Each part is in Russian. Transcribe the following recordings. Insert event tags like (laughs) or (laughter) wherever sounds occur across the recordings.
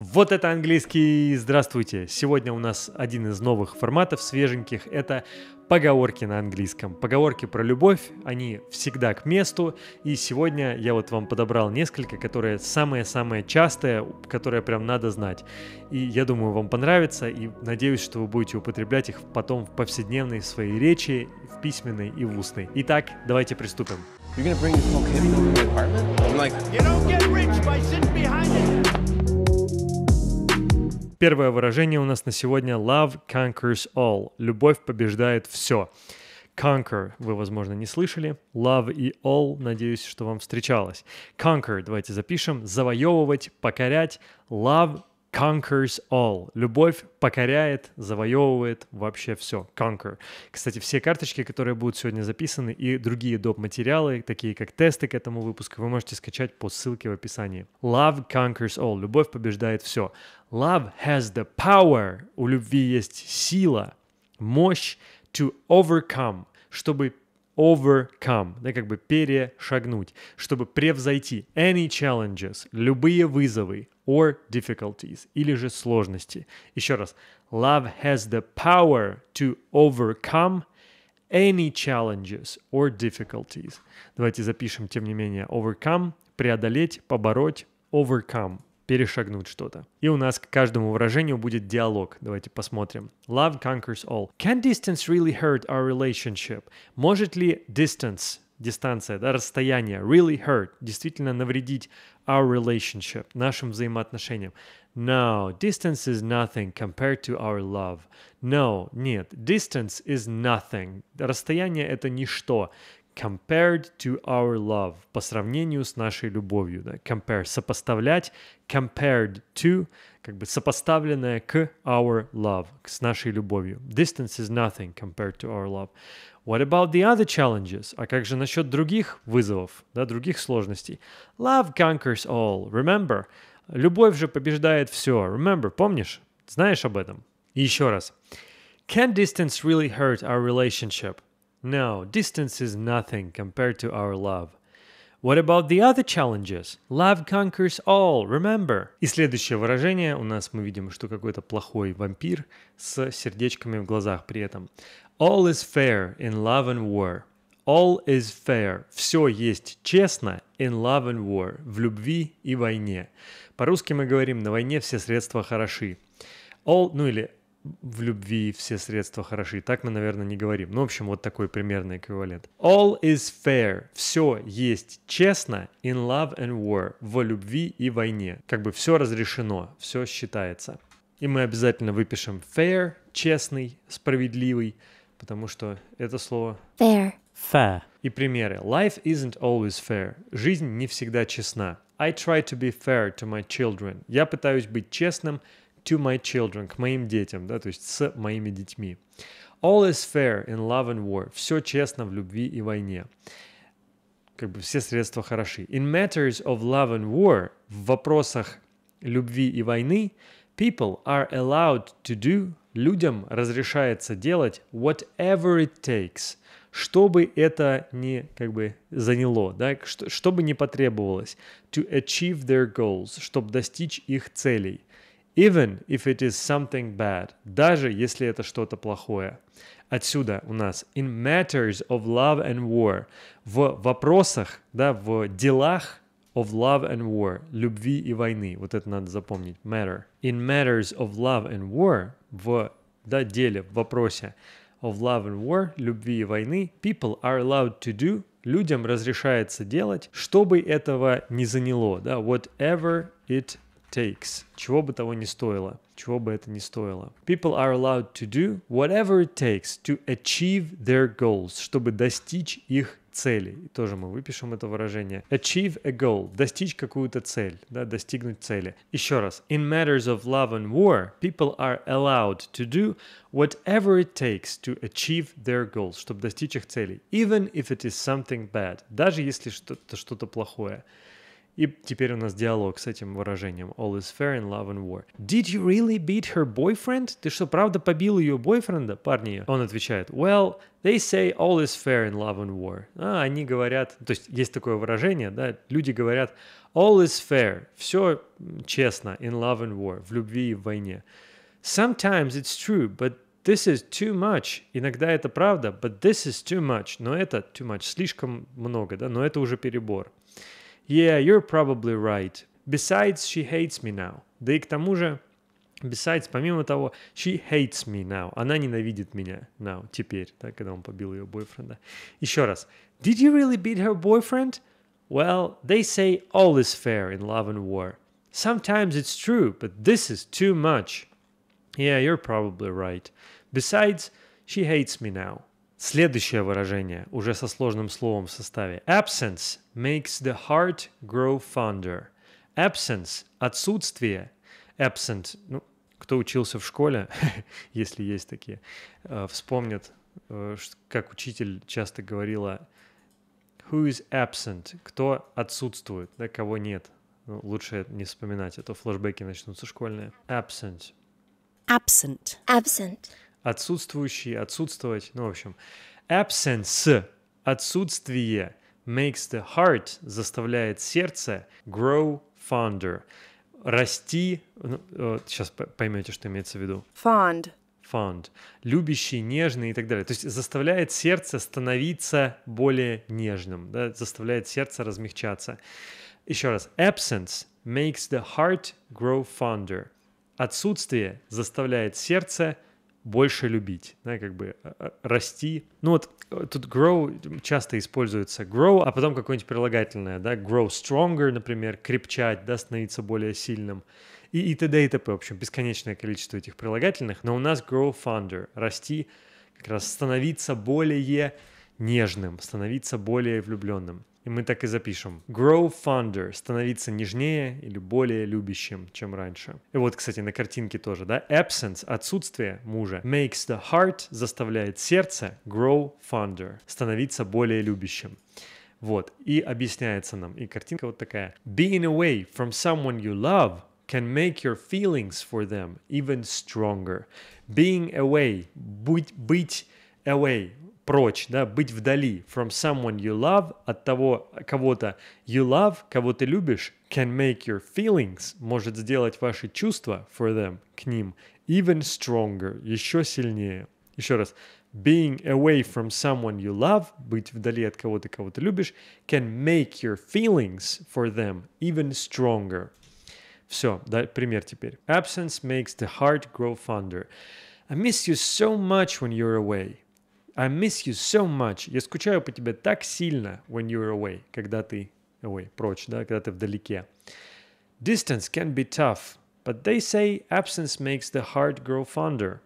Вот это английский. Здравствуйте. Сегодня у нас один из новых форматов свеженьких. Это поговорки на английском. Поговорки про любовь, они всегда к месту. И сегодня я вот вам подобрал несколько, которые самые-самые частые, которые прям надо знать. И я думаю, вам понравится, и надеюсь, что вы будете употреблять их потом в повседневной своей речи, в письменной и в устной. Итак, давайте приступим. You're gonna bring this Первое выражение у нас на сегодня «Love conquers all» — «Любовь побеждает все». Conquer вы, возможно, не слышали. Love и all, надеюсь, что вам встречалось. Conquer, давайте запишем, завоевывать, покорять. Love conquers all. Любовь покоряет, завоевывает вообще все. Conquer. Кстати, все карточки, которые будут сегодня записаны, и другие доп. материалы, такие как тесты к этому выпуску, вы можете скачать по ссылке в описании. Love conquers all. Любовь побеждает все. Love has the power. У любви есть сила, мощь to overcome, чтобы overcome, да, как бы перешагнуть, чтобы превзойти any challenges, любые вызовы, or difficulties, или же сложности. Еще раз. Love has the power to overcome any challenges or difficulties. Давайте запишем, тем не менее, overcome, преодолеть, побороть, overcome, перешагнуть что-то. И у нас к каждому выражению будет диалог. Давайте посмотрим. Love conquers all. Can distance really hurt our relationship? Может ли distance дистанция, да, расстояние, really hurt, действительно навредить our relationship, нашим взаимоотношениям. No, distance is nothing compared to our love. No, нет, distance is nothing. Расстояние — это ничто. Compared to our love, по сравнению с нашей любовью, да, compare, сопоставлять, compared to, как бы сопоставленное к our love, с нашей любовью. Distance is nothing compared to our love. What about the other challenges? А как же насчет других вызовов, да, других сложностей? Love conquers all. Remember, любовь же побеждает все. Remember, помнишь? Знаешь об этом? И еще раз. Can distance really hurt our relationship? No, distance is nothing compared to our love. What about the other challenges? Love conquers all, remember. И следующее выражение у нас мы видим, что какой-то плохой вампир с сердечками в глазах при этом. All is fair in love and war. All is fair. Все есть честно in love and war. В любви и войне. По-русски мы говорим, на войне все средства хороши. All, ну или в любви все средства хороши. Так мы, наверное, не говорим. Ну, в общем, вот такой примерный эквивалент. All is fair. Все есть честно in love and war. во любви и войне. Как бы все разрешено, все считается. И мы обязательно выпишем fair, честный, справедливый, потому что это слово... Fair. Fair. И примеры. Life isn't always fair. Жизнь не всегда честна. I try to be fair to my children. Я пытаюсь быть честным to my children, к моим детям, да, то есть с моими детьми. All is fair in love and war. Все честно в любви и войне. Как бы все средства хороши. In matters of love and war, в вопросах любви и войны, people are allowed to do, людям разрешается делать whatever it takes, что бы это ни как бы заняло, да, что, что бы ни потребовалось, to achieve their goals, чтобы достичь их целей. Even if it is something bad. Даже если это что-то плохое. Отсюда у нас in matters of love and war. В вопросах, да, в делах of love and war, любви и войны. Вот это надо запомнить. Matter. In matters of love and war, в да, деле, в вопросе of love and war, любви и войны, people are allowed to do, людям разрешается делать, чтобы этого не заняло, да, whatever it takes, чего бы того не стоило, чего бы это не стоило. People are allowed to do whatever it takes to achieve their goals, чтобы достичь их цели. И тоже мы выпишем это выражение. Achieve a goal. Достичь какую-то цель. Да, достигнуть цели. Еще раз. In matters of love and war, people are allowed to do whatever it takes to achieve their goals, чтобы достичь их целей. Even if it is something bad. Даже если что-то что плохое. И теперь у нас диалог с этим выражением «All is fair in love and war». «Did you really beat her boyfriend?» «Ты что, правда побил ее бойфренда?» Парни, он отвечает «Well, they say all is fair in love and war». А они говорят, то есть есть такое выражение, да, люди говорят «All is fair», «Все честно in love and war», «В любви и в войне». Sometimes it's true, but This is too much. Иногда это правда, but this is too much. Но это too much. Слишком много, да? Но это уже перебор. Yeah, you're probably right. Besides, she hates me now. Да и к тому же, besides, помимо того, she hates me now. Она ненавидит меня now, теперь, да, когда он побил ее бойфренда. Еще раз. Did you really beat her boyfriend? Well, they say all is fair in love and war. Sometimes it's true, but this is too much. Yeah, you're probably right. Besides, she hates me now. Следующее выражение, уже со сложным словом в составе. Absence makes the heart grow fonder. Absence – отсутствие. Absent – ну, кто учился в школе, (laughs) если есть такие, э, вспомнит, э, как учитель часто говорила «Who is absent?» Кто отсутствует, да, кого нет. Ну, лучше не вспоминать, а то флешбеки начнутся школьные. Absent. Absent. Absent отсутствующий, отсутствовать, ну, в общем. Absence – отсутствие makes the heart – заставляет сердце grow fonder – расти, ну, вот сейчас поймете, что имеется в виду. Fond fond, любящий, нежный и так далее. То есть заставляет сердце становиться более нежным, да, заставляет сердце размягчаться. Еще раз, absence makes the heart grow fonder. Отсутствие заставляет сердце больше любить, да, как бы э, э, расти. Ну вот э, тут grow часто используется grow, а потом какое-нибудь прилагательное, да, grow stronger, например, крепчать, да, становиться более сильным и, и т.д. и т.п. В общем, бесконечное количество этих прилагательных, но у нас grow fonder, расти, как раз становиться более нежным, становиться более влюбленным и мы так и запишем. Grow fonder, становиться нежнее или более любящим, чем раньше. И вот, кстати, на картинке тоже, да, absence, отсутствие мужа, makes the heart, заставляет сердце grow fonder, становиться более любящим. Вот, и объясняется нам, и картинка вот такая. Being away from someone you love can make your feelings for them even stronger. Being away, будь, быть away, прочь, да, быть вдали from someone you love, от того кого-то you love, кого ты любишь, can make your feelings, может сделать ваши чувства for them, к ним, even stronger, еще сильнее. Еще раз. Being away from someone you love, быть вдали от кого-то, кого ты любишь, can make your feelings for them even stronger. Все, да, пример теперь. Absence makes the heart grow fonder. I miss you so much when you're away. I miss you so much. Я скучаю по тебе так сильно when you're away, когда ты away, прочь, да, когда ты вдалеке. Distance can be tough, but they say absence makes the heart grow fonder.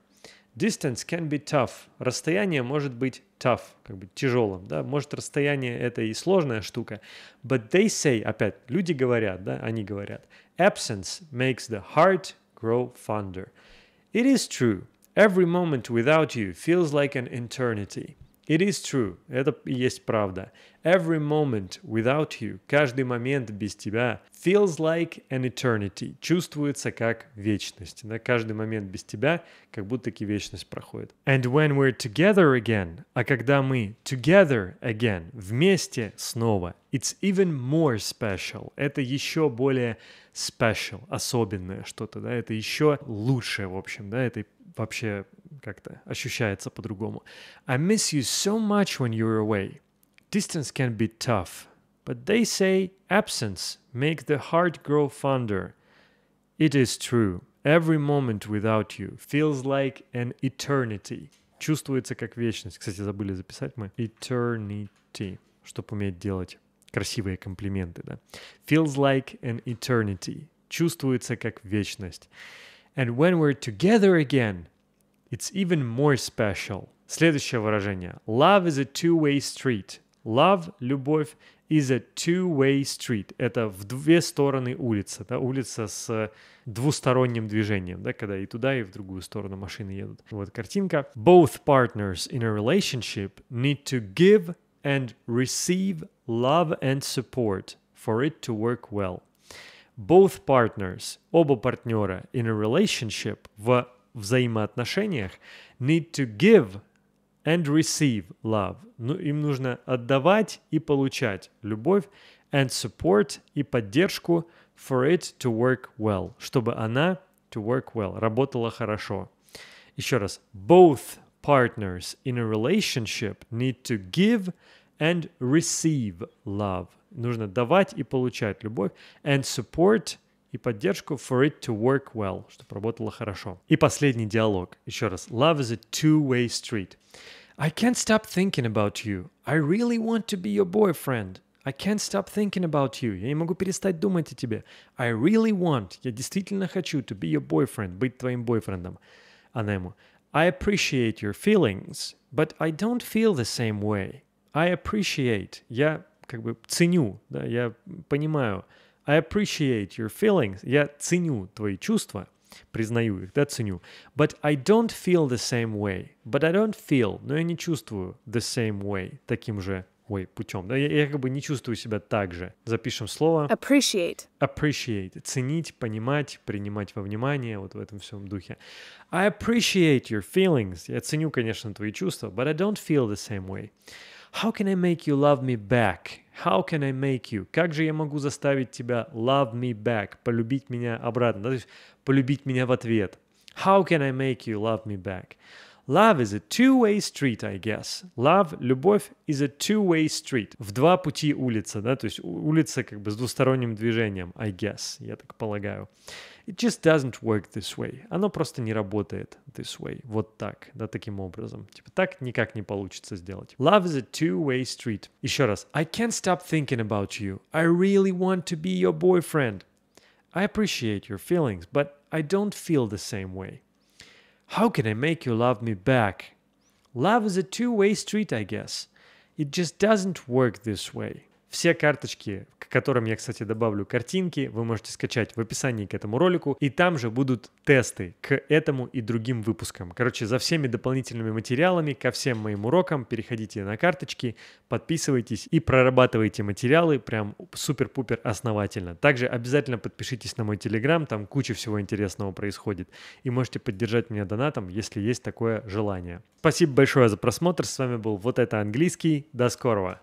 Distance can be tough. Расстояние может быть tough, как бы тяжелым, да. Может, расстояние — это и сложная штука. But they say, опять, люди говорят, да, они говорят, absence makes the heart grow fonder. It is true. Every moment without you feels like an eternity. It is true. Это и есть правда. Every moment without you, каждый момент без тебя, feels like an eternity. Чувствуется как вечность. На каждый момент без тебя, как будто таки вечность проходит. And when we're together again, а когда мы together again, вместе снова, it's even more special. Это еще более special, особенное что-то, да, это еще лучше, в общем, да, это вообще как-то ощущается по-другому. I miss you so much when you're away. Distance can be tough, but they say absence make the heart grow fonder. It is true. Every moment without you feels like an eternity. Чувствуется как вечность. Кстати, забыли записать мы. Eternity. Чтобы уметь делать красивые комплименты, да. Feels like an eternity. Чувствуется как вечность. And when we're together again, it's even more special. Следующее выражение. Love is a two-way street. Love, любовь, is a two-way street. Это в две стороны улица, да, улица с двусторонним движением, да, когда и туда, и в другую сторону машины едут. Вот картинка. Both partners in a relationship need to give and receive love and support for it to work well. Both partners, оба партнера in a relationship в взаимоотношениях need to give and receive love. Ну, им нужно отдавать и получать любовь and support и поддержку for it to work well, чтобы она to work well, работала хорошо. Еще раз. Both partners in a relationship need to give and receive love. Нужно давать и получать любовь and support и поддержку for it to work well, чтобы работало хорошо. И последний диалог. Еще раз. Love is a two-way street. I can't stop thinking about you. I really want to be your boyfriend. I can't stop thinking about you. Я не могу перестать думать о тебе. I really want. Я действительно хочу to be your boyfriend, быть твоим бойфрендом. Она ему. I appreciate your feelings, but I don't feel the same way. I appreciate. Я как бы ценю, да, я понимаю. I appreciate your feelings. Я ценю твои чувства, признаю их, да, ценю. But I don't feel the same way. But I don't feel, но я не чувствую the same way, таким же way, путем. Да, я, я как бы не чувствую себя так же. Запишем слово. Appreciate. Appreciate. Ценить, понимать, принимать во внимание, вот в этом всем духе. I appreciate your feelings. Я ценю, конечно, твои чувства, but I don't feel the same way. How can I make you love me back? How can I make you? Как же я могу заставить тебя love me back? Полюбить меня обратно. То есть полюбить меня в ответ. How can I make you love me back? Love is a two-way street, I guess. Love, любовь, is a two-way street. В два пути улица, да, то есть улица как бы с двусторонним движением, I guess, я так полагаю. It just doesn't work this way. Оно просто не работает this way. Вот так, да, таким образом. Типа так никак не получится сделать. Love is a two-way street. Еще раз. I can't stop thinking about you. I really want to be your boyfriend. I appreciate your feelings, but I don't feel the same way. How can I make you love me back? Love is a two-way street, I guess. It just doesn't work this way. Все карточки, к которым я, кстати, добавлю картинки, вы можете скачать в описании к этому ролику, и там же будут тесты к этому и другим выпускам. Короче, за всеми дополнительными материалами, ко всем моим урокам переходите на карточки, подписывайтесь и прорабатывайте материалы прям супер-пупер основательно. Также обязательно подпишитесь на мой телеграм, там куча всего интересного происходит, и можете поддержать меня донатом, если есть такое желание. Спасибо большое за просмотр, с вами был вот это английский, до скорого!